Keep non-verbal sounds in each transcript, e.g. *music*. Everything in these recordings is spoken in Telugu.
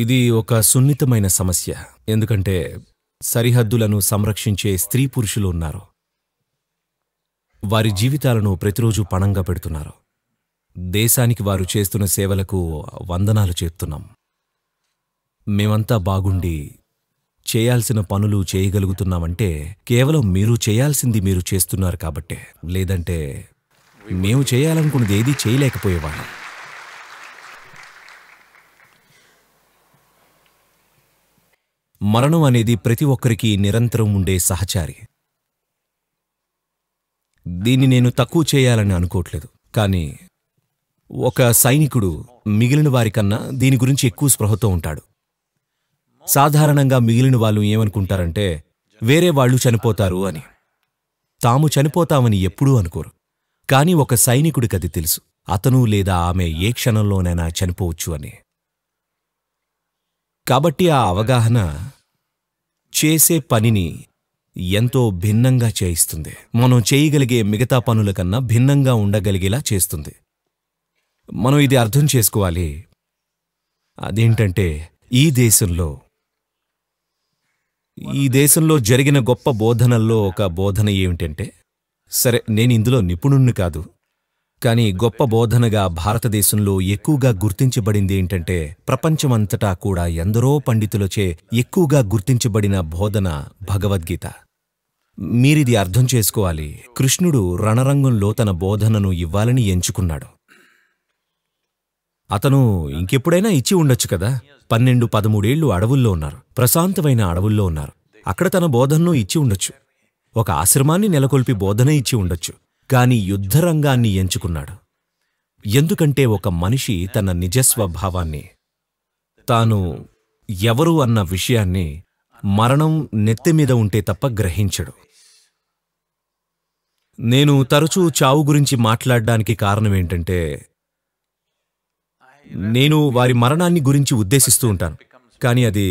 ఇది ఒక సున్నితమైన సమస్య ఎందుకంటే సరిహద్దులను సంరక్షించే స్త్రీ పురుషులు ఉన్నారు వారి జీవితాలను ప్రతిరోజు పణంగా పెడుతున్నారు దేశానికి వారు చేస్తున్న సేవలకు వందనాలు చేస్తున్నాం మేమంతా బాగుండి చేయాల్సిన పనులు చేయగలుగుతున్నామంటే కేవలం మీరు చేయాల్సింది మీరు చేస్తున్నారు కాబట్టే లేదంటే మేము చేయాలనుకున్నది ఏదీ చేయలేకపోయేవాళ్ళం మరణం అనేది ప్రతి ఒక్కరికి నిరంతరం ఉండే సహచారి దీన్ని నేను తక్కువ చేయాలని అనుకోవట్లేదు కానీ ఒక సైనికుడు మిగిలిన వారికన్నా దీని గురించి ఎక్కువ స్పృహతో ఉంటాడు సాధారణంగా మిగిలిన వాళ్ళు ఏమనుకుంటారంటే వేరే వాళ్ళు చనిపోతారు అని తాము చనిపోతామని ఎప్పుడూ అనుకోరు కానీ ఒక అది తెలుసు అతను లేదా ఆమె ఏ క్షణంలోనైనా చనిపోవచ్చు అని కాబట్టి ఆ అవగాహన చేసే పనిని ఎంతో భిన్నంగా చేయిస్తుంది మనం చేయగలిగే మిగతా పనుల కన్నా భిన్నంగా ఉండగలిగేలా చేస్తుంది మనం ఇది అర్థం చేసుకోవాలి అదేంటంటే ఈ దేశంలో ఈ దేశంలో జరిగిన గొప్ప బోధనల్లో ఒక బోధన ఏమిటంటే సరే నేను ఇందులో నిపుణుణ్ణి కాదు కానీ గొప్ప బోధనగా భారతదేశంలో ఎక్కువగా గుర్తించబడింది ఏంటంటే ప్రపంచమంతటా కూడా ఎందరో పండితులచే ఎక్కువగా గుర్తించబడిన బోధన భగవద్గీత మీరిది అర్థం చేసుకోవాలి కృష్ణుడు రణరంగంలో తన బోధనను ఇవ్వాలని ఎంచుకున్నాడు అతను ఇంకెప్పుడైనా ఇచ్చి ఉండొచ్చు కదా పన్నెండు పదమూడేళ్లు అడవుల్లో ఉన్నారు ప్రశాంతమైన అడవుల్లో ఉన్నారు అక్కడ తన బోధనను ఇచ్చి ఉండొచ్చు ఒక ఆశ్రమాన్ని నెలకొల్పి బోధన ఇచ్చి ఉండొచ్చు కాని యుద్ధరంగాన్ని ఎంచుకున్నాడు ఎందుకంటే ఒక మనిషి తన నిజస్వభావాన్ని తాను ఎవరు అన్న విషయాన్ని మరణం నెత్తిమీద ఉంటే తప్ప గ్రహించడు నేను తరచూ చావు గురించి మాట్లాడడానికి కారణం ఏంటంటే నేను వారి మరణాన్ని గురించి ఉద్దేశిస్తూ ఉంటాను కానీ అది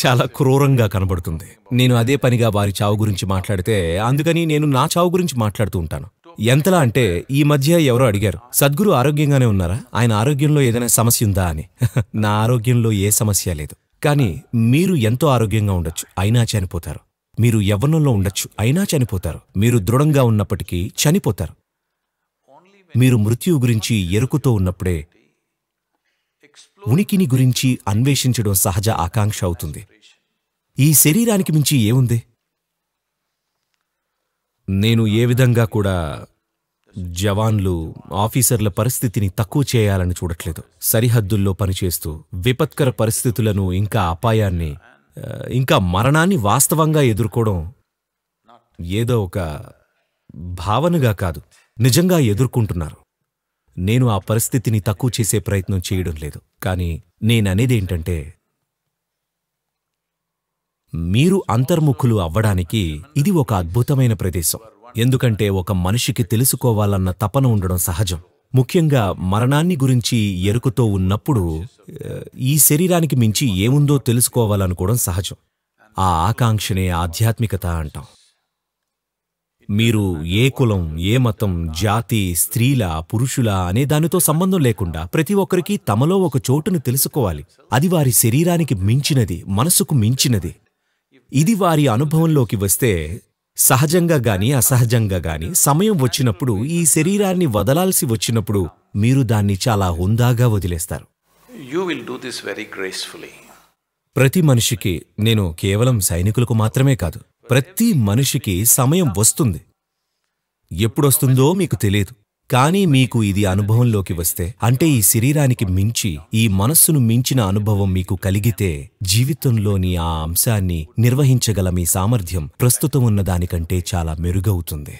చాలా క్రూరంగా కనబడుతుంది నేను అదే పనిగా వారి చావు గురించి మాట్లాడితే అందుకని నేను నా చావు గురించి మాట్లాడుతూ ఉంటాను ఎంతలా అంటే ఈ మధ్య ఎవరో అడిగారు సద్గురు ఆరోగ్యంగానే ఉన్నారా ఆయన ఆరోగ్యంలో ఏదైనా సమస్య ఉందా అని *laughs* నా ఆరోగ్యంలో ఏ సమస్య లేదు కానీ మీరు ఎంతో ఆరోగ్యంగా ఉండొచ్చు అయినా చనిపోతారు మీరు యవ్వనంలో ఉండొచ్చు అయినా చనిపోతారు మీరు దృఢంగా ఉన్నప్పటికీ చనిపోతారు మీరు మృత్యువు గురించి ఎరుకుతో ఉన్నప్పుడే ఉనికిని గురించి అన్వేషించడం సహజ ఆకాంక్ష అవుతుంది ఈ శరీరానికి మించి ఏముంది నేను ఏ విధంగా కూడా జవాన్లు ఆఫీసర్ల పరిస్థితిని తక్కువ చేయాలని చూడట్లేదు సరిహద్దుల్లో పనిచేస్తూ విపత్కర పరిస్థితులను ఇంకా అపాయాన్ని ఇంకా మరణాన్ని వాస్తవంగా ఎదుర్కోవడం ఏదో ఒక భావనగా కాదు నిజంగా ఎదుర్కొంటున్నారు నేను ఆ పరిస్థితిని తక్కువ చేసే ప్రయత్నం చేయడం లేదు కానీ నేననేదేంటంటే మీరు అంతర్ముఖులు అవ్వడానికి ఇది ఒక అద్భుతమైన ప్రదేశం ఎందుకంటే ఒక మనిషికి తెలుసుకోవాలన్న తపన ఉండడం సహజం ముఖ్యంగా మరణాన్ని గురించి ఎరుకుతో ఉన్నప్పుడు ఈ శరీరానికి మించి ఏముందో తెలుసుకోవాలనుకోవడం సహజం ఆ ఆకాంక్షనే ఆధ్యాత్మికత అంటాం మీరు ఏ కులం ఏ మతం జాతి స్త్రీల పురుషుల అనే దానితో సంబంధం లేకుండా ప్రతి ఒక్కరికి తమలో ఒక చోటును తెలుసుకోవాలి అది వారి శరీరానికి మించినది మనసుకు మించినది ఇది వారి అనుభవంలోకి వస్తే సహజంగా గాని అసహజంగా గాని సమయం వచ్చినప్పుడు ఈ శరీరాన్ని వదలాల్సి వచ్చినప్పుడు మీరు దాన్ని చాలా హుందాగా వదిలేస్తారు you will do this very gracefully ప్రతి మనిషికి నేను కేవలం సైనికులకు మాత్రమే కాదు ప్రతి మనిషికి సమయం వస్తుంది ఎప్పుడొస్తుందో మీకు తెలియదు కానీ మీకు ఇది అనుభవంలోకి వస్తే అంటే ఈ శరీరానికి మించి ఈ మనస్సును మించిన అనుభవం మీకు కలిగితే జీవితంలోని ఆ అంశాన్ని నిర్వహించగల మీ సామర్థ్యం ప్రస్తుతం ఉన్నదానికంటే చాలా మెరుగవుతుంది